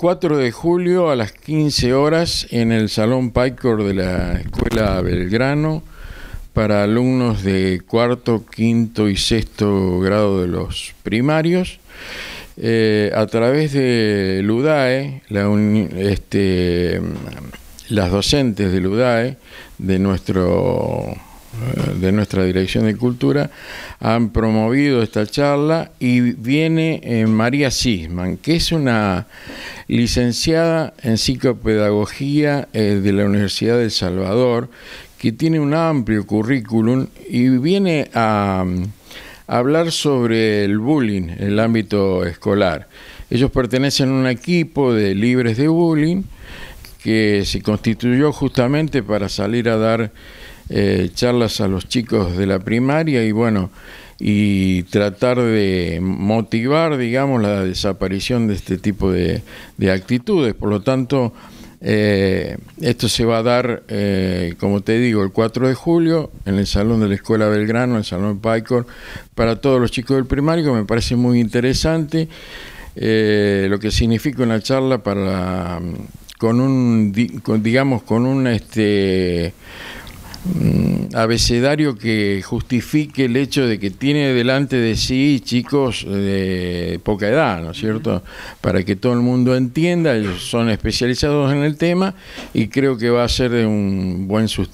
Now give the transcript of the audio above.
4 de julio a las 15 horas en el Salón Picor de la Escuela Belgrano para alumnos de cuarto, quinto y sexto grado de los primarios. Eh, a través de LUDAE, este, las docentes de LUDAE, de nuestro de nuestra Dirección de Cultura han promovido esta charla y viene eh, María Sisman, que es una licenciada en psicopedagogía eh, de la Universidad de El Salvador, que tiene un amplio currículum y viene a mm, hablar sobre el bullying en el ámbito escolar. Ellos pertenecen a un equipo de libres de bullying que se constituyó justamente para salir a dar eh, charlas a los chicos de la primaria y bueno, y tratar de motivar, digamos, la desaparición de este tipo de, de actitudes. Por lo tanto, eh, esto se va a dar, eh, como te digo, el 4 de julio en el Salón de la Escuela Belgrano, en el Salón Picor, para todos los chicos del primario, que me parece muy interesante, lo que significa una charla para, mm, con un, digamos, con un... Este, Mm, abecedario que justifique el hecho de que tiene delante de sí chicos de poca edad, ¿no es cierto? Para que todo el mundo entienda, ellos son especializados en el tema y creo que va a ser de un buen sustento.